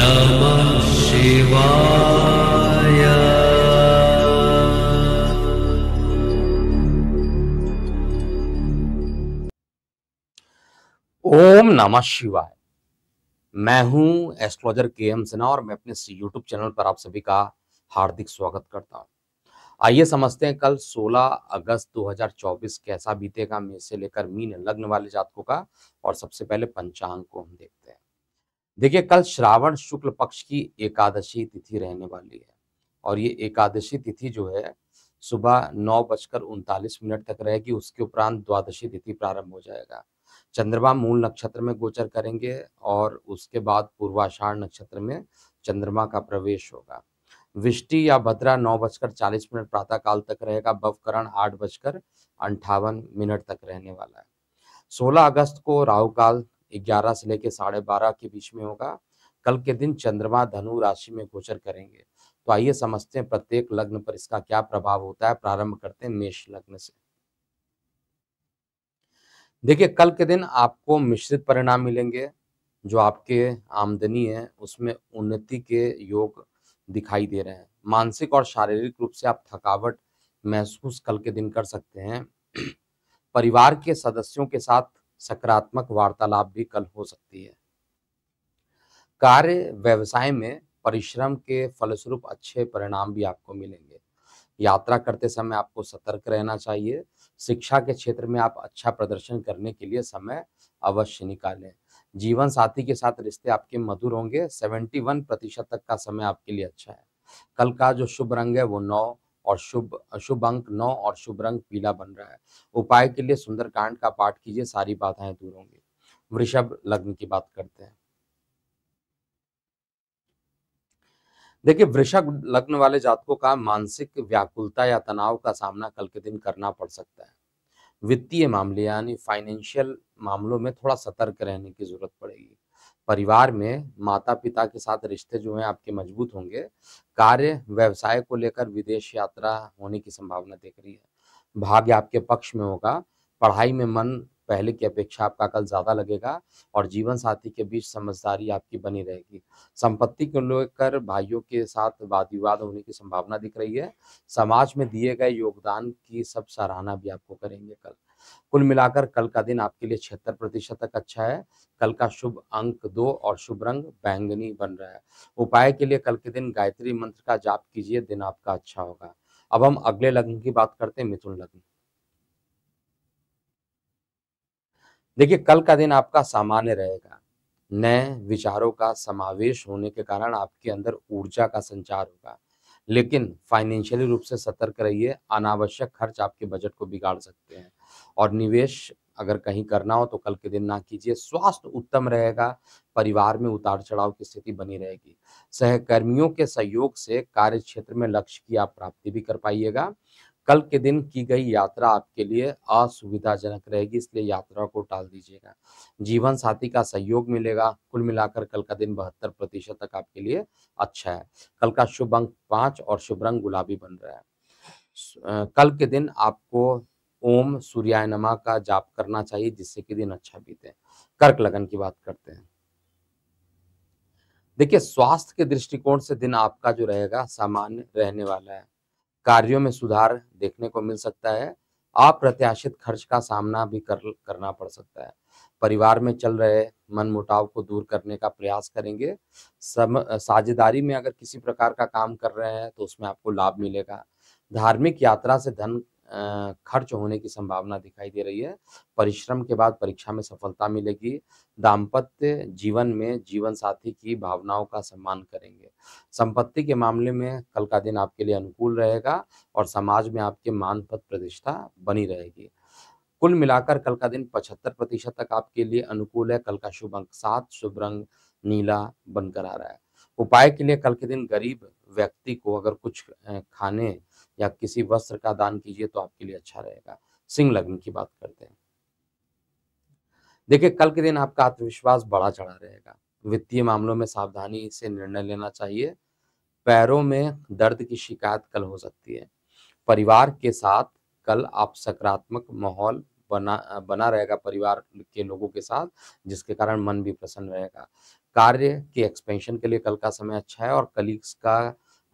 नमः शिवाय ओम नमः शिवाय मैं हूं एस्ट्रोलॉजर के एम सिन्हा और मैं अपने यूट्यूब चैनल पर आप सभी का हार्दिक स्वागत करता हूं आइए समझते हैं कल 16 अगस्त 2024 कैसा बीतेगा मेष से लेकर मीन लग्न वाले जातकों का और सबसे पहले पंचांग को हम देखते हैं देखिए कल श्रावण शुक्ल पक्ष की एकादशी तिथि रहने वाली है और ये एकादशी तिथि जो है सुबह नौ बजकर उनतालीस मिनट तक रहेगी उसके उपरांत द्वादशी तिथि प्रारंभ हो जाएगा चंद्रमा मूल नक्षत्र में गोचर करेंगे और उसके बाद पूर्वाषाढ़ नक्षत्र में चंद्रमा का प्रवेश होगा विष्टि या भद्रा नौ बजकर चालीस मिनट प्रातः काल तक रहेगा बवकरण आठ बजकर अंठावन मिनट तक रहने वाला है सोलह अगस्त को राहु काल ग्यारह से लेकर साढ़े बारह के बीच में होगा कल के दिन चंद्रमा धनु राशि में गोचर करेंगे तो आइए समझते हैं प्रत्येक लग्न पर इसका क्या प्रभाव होता है प्रारंभ करते हैं मेष लग्न से देखिए कल के दिन आपको मिश्रित परिणाम मिलेंगे जो आपके आमदनी है उसमें उन्नति के योग दिखाई दे रहे हैं मानसिक और शारीरिक रूप से आप थकावट महसूस कल के दिन कर सकते हैं परिवार के सदस्यों के साथ सकारात्मक वार्तालाप भी कल हो सकती है कार्य व्यवसाय में परिश्रम के फलस्वरूप अच्छे परिणाम भी आपको मिलेंगे यात्रा करते समय आपको सतर्क रहना चाहिए शिक्षा के क्षेत्र में आप अच्छा प्रदर्शन करने के लिए समय अवश्य निकालें जीवन साथी के साथ रिश्ते आपके मधुर होंगे 71 प्रतिशत तक का समय आपके लिए अच्छा है कल का जो शुभ रंग है वो नौ और शुभ शुभ अंक नौ और शुभ रंग पीला बन रहा है उपाय के लिए सुंदर कांड का पाठ कीजिए सारी बाधाएं दूर होंगी वृषभ लग्न की बात करते हैं देखिए वृषभ लग्न वाले जातकों का मानसिक व्याकुलता या तनाव का सामना कल के दिन करना पड़ सकता है वित्तीय मामले यानी फाइनेंशियल मामलों में थोड़ा सतर्क रहने की जरूरत पड़ेगी परिवार में माता पिता के साथ रिश्ते जो हैं आपके मजबूत होंगे कार्य व्यवसाय को लेकर विदेश यात्रा होने की संभावना देख रही है भाग्य आपके पक्ष में होगा पढ़ाई में मन पहले की अपेक्षा आपका कल ज़्यादा लगेगा और जीवन साथी के बीच समझदारी आपकी बनी रहेगी संपत्ति को लेकर भाइयों के साथ वाद विवाद होने की संभावना दिख रही है समाज में दिए गए योगदान की सब सराहना भी आपको करेंगे कल कुल मिलाकर कल का दिन आपके लिए छिहत्तर प्रतिशत तक अच्छा है कल का शुभ अंक दो और शुभ रंग बैंगनी बन रहा है उपाय के लिए कल के दिन गायत्री मंत्र का जाप कीजिए दिन आपका अच्छा होगा अब हम अगले लग्न की बात करते हैं मिथुन लग्न देखिए कल का दिन आपका सामान्य रहेगा नए विचारों का समावेश होने के कारण आपके अंदर ऊर्जा का संचार होगा लेकिन फाइनेंशियली रूप से सतर्क रहिए अनावश्यक खर्च आपके बजट को बिगाड़ सकते हैं और निवेश अगर कहीं करना हो तो कल के दिन ना कीजिए स्वास्थ्य उत्तम रहेगा परिवार में उतार चढ़ाव की स्थिति बनी रहेगी सहकर्मियों के सहयोग से कार्य क्षेत्र में लक्ष्य की आप प्राप्ति भी कर पाइएगा कल के दिन की गई यात्रा आपके लिए असुविधाजनक रहेगी इसलिए यात्रा को टाल दीजिएगा जीवन साथी का सहयोग मिलेगा कुल मिलाकर कल का दिन बहत्तर प्रतिशत तक आपके लिए अच्छा है कल का शुभ अंक पांच और शुभ रंग गुलाबी बन रहा है कल के दिन आपको ओम सूर्याय नमा का जाप करना चाहिए जिससे कि दिन अच्छा बीते कर्क लगन की बात करते हैं देखिए स्वास्थ्य के दृष्टिकोण से दिन आपका जो रहेगा सामान्य रहने वाला है कार्यों में सुधार देखने को मिल सकता है अप्रत्याशित खर्च का सामना भी कर करना पड़ सकता है परिवार में चल रहे मन मुटाव को दूर करने का प्रयास करेंगे सम साझेदारी में अगर किसी प्रकार का काम कर रहे हैं तो उसमें आपको लाभ मिलेगा धार्मिक यात्रा से धन खर्च होने की संभावना दिखाई दे रही है परिश्रम के बाद परीक्षा में सफलता मिलेगी दाम्पत्य जीवन में जीवन साथी की भावनाओं का सम्मान करेंगे संपत्ति के मामले में कल का दिन आपके लिए अनुकूल रहेगा और समाज में आपके मान पद प्रतिष्ठा बनी रहेगी कुल मिलाकर कल का दिन पचहत्तर प्रतिशत तक आपके लिए अनुकूल है कल का शुभ अंक सात शुभ रंग नीला बनकर आ रहा है उपाय के लिए कल के दिन गरीब व्यक्ति को अगर कुछ खाने या किसी वस्त्र का दान कीजिए तो आपके लिए अच्छा रहेगा सिंह लग्न की बात करते हैं देखिए कल के दिन आपका आत्मविश्वास बड़ा चढ़ा रहेगा वित्तीय मामलों में सावधानी से निर्णय लेना चाहिए पैरों में दर्द की शिकायत कल हो सकती है परिवार के साथ कल आप सकारात्मक माहौल बना बना रहेगा परिवार के लोगों के साथ जिसके कारण मन भी प्रसन्न रहेगा कार्य के एक्सपेंशन के लिए कल का समय अच्छा है और कलीग्स का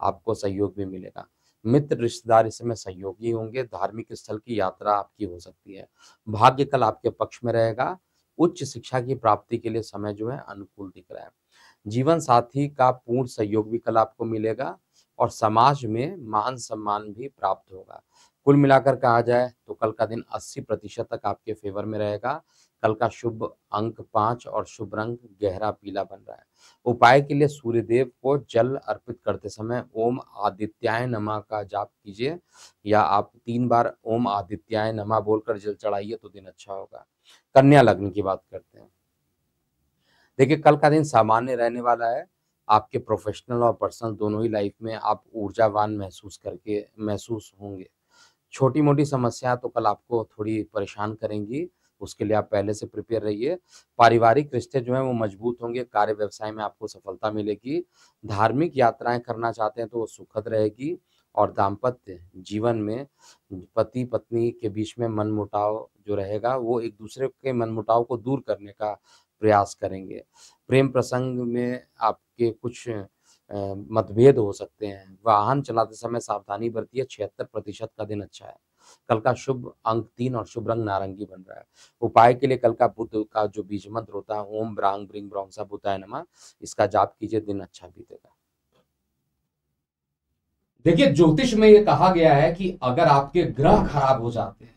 आपको सहयोग भी मिलेगा मित्र रिश्तेदार इसमें सहयोगी होंगे धार्मिक स्थल की यात्रा आपकी हो सकती है भाग्य कल आपके पक्ष में रहेगा उच्च शिक्षा की प्राप्ति के लिए समय जो है अनुकूल दिख रहा है जीवन साथी का पूर्ण सहयोग भी कल आपको मिलेगा और समाज में मान सम्मान भी प्राप्त होगा कुल मिलाकर कहा जाए तो कल का दिन 80 प्रतिशत तक आपके फेवर में रहेगा कल का शुभ अंक पांच और शुभ रंग गहरा पीला बन रहा है उपाय के लिए सूर्यदेव को जल अर्पित करते समय ओम आदित्याय नमा का जाप कीजिए या आप तीन बार ओम आदित्याय नमा बोलकर जल चढ़ाइए तो दिन अच्छा होगा कन्या लग्न की बात करते हैं देखिए कल का दिन सामान्य रहने वाला है आपके प्रोफेशनल और पर्सनल दोनों ही लाइफ में आप ऊर्जावान महसूस करके महसूस होंगे छोटी मोटी समस्या तो कल आपको थोड़ी परेशान करेंगी उसके लिए आप पहले से प्रिपेयर रहिए पारिवारिक रिश्ते जो हैं वो मजबूत होंगे कार्य व्यवसाय में आपको सफलता मिलेगी धार्मिक यात्राएं करना चाहते हैं तो वो सुखद रहेगी और दाम्पत्य जीवन में पति पत्नी के बीच में मनमुटाव जो रहेगा वो एक दूसरे के मनमुटाव को दूर करने का प्रयास करेंगे प्रेम प्रसंग में आपके कुछ मतभेद हो सकते हैं वाहन चलाते समय सावधानी बरती है छिहत्तर प्रतिशत का दिन अच्छा है कल का शुभ अंक तीन और शुभ रंग नारंगी बन रहा है उपाय के लिए कल का बुद्ध का जो बीज मंत्र होता है ओम ब्रांग ब्रिंग ब्रोंग सा है नमा इसका जाप कीजिए दिन अच्छा बीतेगा देखिए ज्योतिष में ये कहा गया है कि अगर आपके ग्रह खराब हो जाते हैं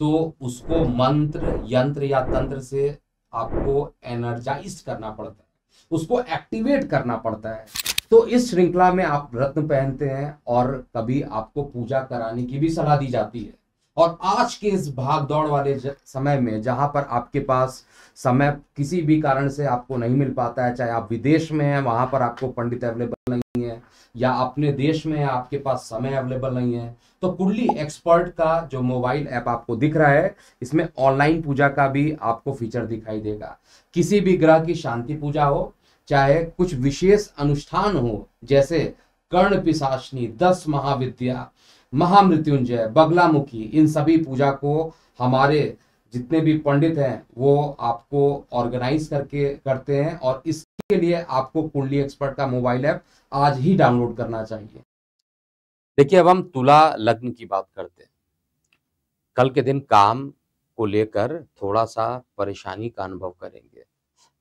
तो उसको मंत्र यंत्र या तंत्र से आपको एनर्जाइज करना पड़ता है उसको एक्टिवेट करना पड़ता है तो इस श्रृंखला में आप रत्न पहनते हैं और कभी आपको पूजा कराने की भी सलाह दी जाती है और आज के इस भाग दौड़ वाले समय में जहां पर आपके पास समय किसी भी कारण से आपको नहीं मिल पाता है चाहे आप विदेश में हैं वहां पर आपको पंडित अवेलेबल नहीं है या अपने देश में आपके पास समय अवेलेबल नहीं है तो कुंडली एक्सपर्ट का जो मोबाइल ऐप आपको दिख रहा है इसमें ऑनलाइन पूजा का भी आपको फीचर दिखाई देगा किसी भी ग्रह की शांति पूजा हो चाहे कुछ विशेष अनुष्ठान हो जैसे कर्ण पिशाचनी दस महाविद्या महामृत्युंजय बगलामुखी इन सभी पूजा को हमारे जितने भी पंडित हैं वो आपको ऑर्गेनाइज करके करते हैं और इसके लिए आपको कुंडली एक्सपर्ट का मोबाइल ऐप आज ही डाउनलोड करना चाहिए देखिए अब हम तुला लग्न की बात करते हैं कल के दिन काम को लेकर थोड़ा सा परेशानी का अनुभव करेंगे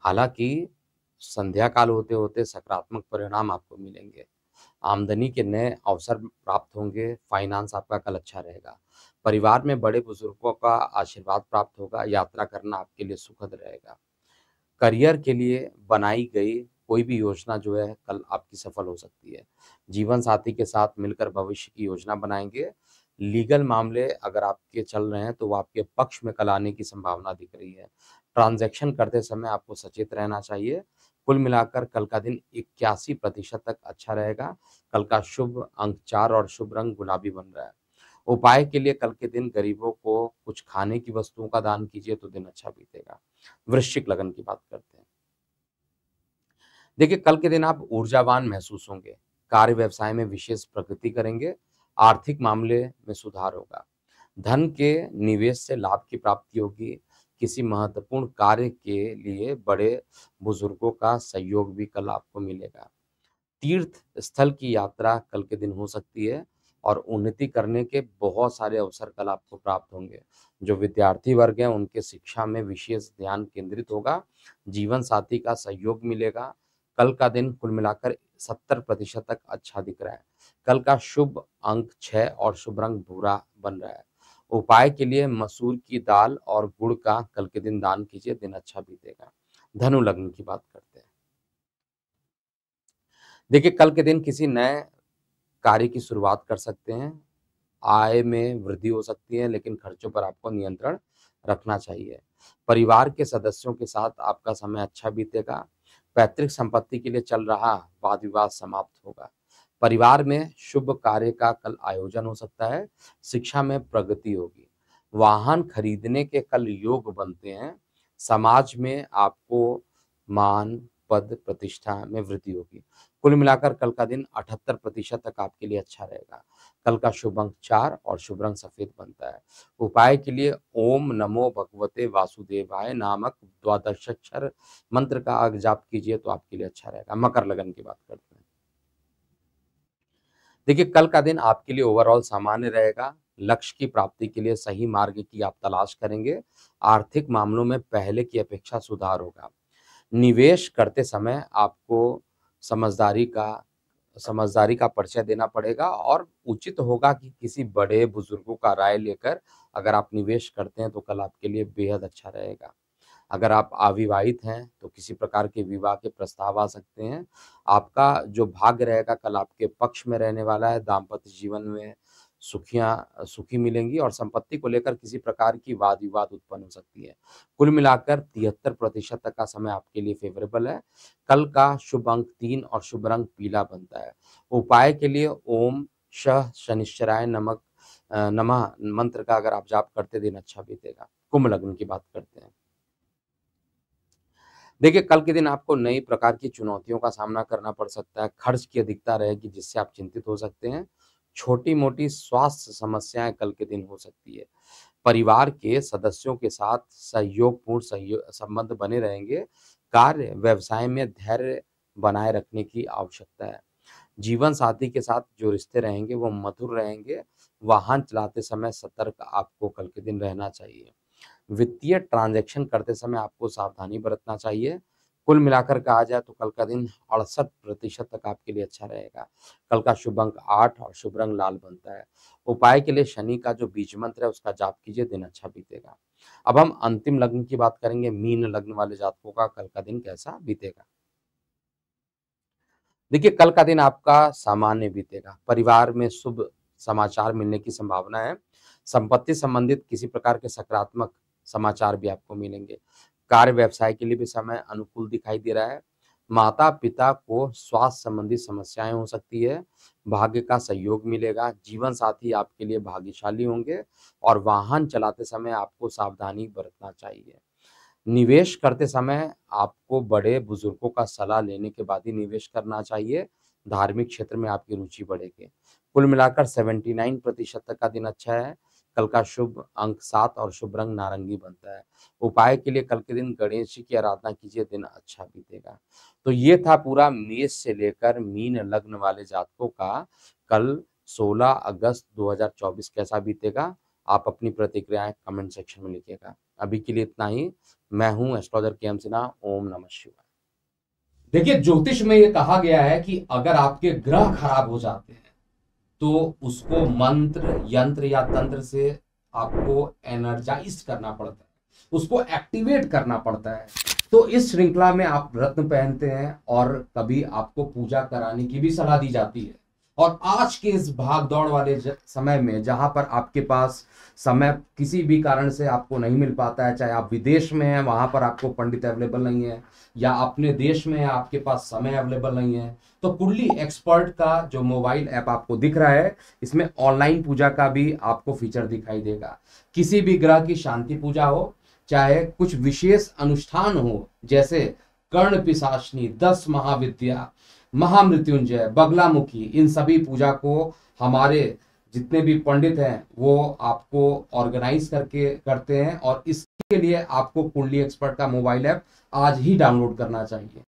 हालांकि संध्या काल होते होते सकारात्मक परिणाम आपको मिलेंगे आमदनी के नए अवसर प्राप्त होंगे फाइनेंस आपका कल अच्छा रहेगा परिवार में बड़े बुजुर्गों का आशीर्वाद प्राप्त होगा यात्रा करना आपके लिए सुखद रहेगा करियर के लिए बनाई गई कोई भी योजना जो है कल आपकी सफल हो सकती है जीवन साथी के साथ मिलकर भविष्य की योजना बनाएंगे लीगल मामले अगर आपके चल रहे हैं तो वो आपके पक्ष में कल आने की संभावना दिख रही है ट्रांजैक्शन करते समय आपको सचेत रहना चाहिए कुल मिलाकर कल का दिन इक्यासी प्रतिशत तक अच्छा रहेगा कल का शुभ अंक चार और शुभ रंग गुलाबी बन रहा है उपाय के लिए कल के दिन गरीबों को कुछ खाने की वस्तुओं का दान कीजिए तो दिन अच्छा बीतेगा वृश्चिक लगन की बात करते हैं देखिए कल के दिन आप ऊर्जावान महसूस होंगे कार्य व्यवसाय में विशेष प्रगति करेंगे आर्थिक मामले में सुधार होगा धन के निवेश से लाभ की प्राप्ति होगी किसी महत्वपूर्ण कार्य के लिए बड़े बुजुर्गों का सहयोग भी कल आपको मिलेगा तीर्थ स्थल की यात्रा कल के दिन हो सकती है और उन्नति करने के बहुत सारे अवसर कल आपको प्राप्त होंगे जो विद्यार्थी वर्ग हैं उनके शिक्षा में विशेष ध्यान केंद्रित होगा जीवन साथी का सहयोग मिलेगा कल का दिन कुल मिलाकर सत्तर प्रतिशत तक अच्छा दिख रहा है कल का शुभ अंक छः और शुभ रंग भूरा बन रहा है उपाय के लिए मसूर की दाल और गुड़ का कल के दिन दान कीजिए दिन अच्छा बीतेगा धनु लग्न की बात करते हैं देखिए कल के दिन किसी नए कार्य की शुरुआत कर सकते हैं आय में वृद्धि हो सकती है लेकिन खर्चों पर आपको नियंत्रण रखना चाहिए परिवार के सदस्यों के साथ आपका समय अच्छा बीतेगा पैतृक संपत्ति के लिए चल रहा वाद विवाद समाप्त होगा परिवार में शुभ कार्य का कल आयोजन हो सकता है शिक्षा में प्रगति होगी वाहन खरीदने के कल योग बनते हैं समाज में आपको मान पद प्रतिष्ठा में वृद्धि होगी कुल मिलाकर कल का दिन अठहत्तर प्रतिशत तक आपके लिए अच्छा रहेगा कल का शुभ अंक चार और शुभ रंग सफेद बनता है उपाय के लिए ओम नमो भगवते वासुदेवाय नामक द्वादशाक्षर मंत्र का जाप कीजिए तो आपके लिए अच्छा रहेगा मकर लगन की बात करते देखिए कल का दिन आपके लिए ओवरऑल सामान्य रहेगा लक्ष्य की प्राप्ति के लिए सही मार्ग की आप तलाश करेंगे आर्थिक मामलों में पहले की अपेक्षा सुधार होगा निवेश करते समय आपको समझदारी का समझदारी का परिचय देना पड़ेगा और उचित होगा कि किसी बड़े बुजुर्गों का राय लेकर अगर आप निवेश करते हैं तो कल आपके लिए बेहद अच्छा रहेगा अगर आप अविवाहित हैं तो किसी प्रकार के विवाह के प्रस्ताव आ सकते हैं आपका जो भाग्य रहेगा कल आपके पक्ष में रहने वाला है दाम्पत्य जीवन में सुखियाँ सुखी मिलेंगी और संपत्ति को लेकर किसी प्रकार की वाद विवाद उत्पन्न हो सकती है कुल मिलाकर तिहत्तर प्रतिशत तक का समय आपके लिए फेवरेबल है कल का शुभ अंक तीन और शुभ रंग पीला बनता है उपाय के लिए ओम शह शनिश्चराय नमक नमः मंत्र का अगर आप जाप करते दिन अच्छा बीतेगा कुंभ लग्न की बात करते हैं देखिए कल के दिन आपको नई प्रकार की चुनौतियों का सामना करना पड़ सकता है खर्च की अधिकता रहेगी जिससे आप चिंतित हो सकते हैं छोटी मोटी स्वास्थ्य समस्याएं कल के दिन हो सकती है परिवार के सदस्यों के साथ सहयोगपूर्ण सहयोग संबंध बने रहेंगे कार्य व्यवसाय में धैर्य बनाए रखने की आवश्यकता है जीवन साथी के साथ जो रिश्ते रहेंगे वो मधुर रहेंगे वाहन चलाते समय सतर्क आपको कल के दिन रहना चाहिए वित्तीय ट्रांजैक्शन करते समय आपको सावधानी बरतना चाहिए कुल मिलाकर कहा जाए तो कल का दिन अड़सठ प्रतिशत तक आपके लिए अच्छा रहेगा कल का शुभ अंक आठ और शुभ रंग लाल बनता है उपाय के लिए शनि का जो बीज मंत्र है उसका जाप कीजिए दिन अच्छा बीतेगा अब हम अंतिम लग्न की बात करेंगे मीन लग्न वाले जातकों का कल का दिन कैसा बीतेगा देखिए कल का दिन आपका सामान्य बीतेगा परिवार में शुभ समाचार मिलने की संभावना है संपत्ति संबंधित किसी प्रकार के सकारात्मक समाचार भी आपको मिलेंगे कार्य व्यवसाय के लिए भी समय अनुकूल दिखाई दे रहा है माता पिता को स्वास्थ्य संबंधी समस्याएं हो सकती है भाग्य का सहयोग मिलेगा जीवन साथी आपके लिए भाग्यशाली होंगे और वाहन चलाते समय आपको सावधानी बरतना चाहिए निवेश करते समय आपको बड़े बुजुर्गों का सलाह लेने के बाद ही निवेश करना चाहिए धार्मिक क्षेत्र में आपकी रुचि बढ़ेगी कुल मिलाकर सेवेंटी नाइन प्रतिशत तक का दिन अच्छा है कल का शुभ अंक सात और शुभ रंग नारंगी बनता है उपाय के लिए कल के दिन गणेश जी की आराधना कीजिए दिन अच्छा बीतेगा तो ये था पूरा मेष से लेकर मीन लग्न वाले जातकों का कल 16 अगस्त 2024 कैसा बीतेगा आप अपनी प्रतिक्रियाएं कमेंट सेक्शन में लिखिएगा अभी के लिए इतना ही मैं हूं एस्ट्रोलॉजर के एम सिन्हा ओम नम शिवाय देखिए ज्योतिष में ये कहा गया है कि अगर आपके ग्रह खराब हो जाते हैं तो उसको मंत्र यंत्र या तंत्र से आपको एनर्जाइज करना पड़ता है उसको एक्टिवेट करना पड़ता है तो इस श्रृंखला में आप रत्न पहनते हैं और कभी आपको पूजा कराने की भी सलाह दी जाती है और आज के इस भाग दौड़ वाले समय में जहां पर आपके पास समय किसी भी कारण से आपको नहीं मिल पाता है चाहे आप विदेश में हैं वहां पर आपको पंडित अवेलेबल नहीं है या अपने देश में आपके पास समय अवेलेबल नहीं है तो कुंडली एक्सपर्ट का जो मोबाइल ऐप आपको दिख रहा है इसमें ऑनलाइन पूजा का भी आपको फीचर दिखाई देगा किसी भी ग्रह की शांति पूजा हो चाहे कुछ विशेष अनुष्ठान हो जैसे कर्ण पिशाचनी दस महाविद्या महामृत्युंजय बगलामुखी इन सभी पूजा को हमारे जितने भी पंडित हैं वो आपको ऑर्गेनाइज करके करते हैं और इसके लिए आपको कुंडली एक्सपर्ट का मोबाइल ऐप आज ही डाउनलोड करना चाहिए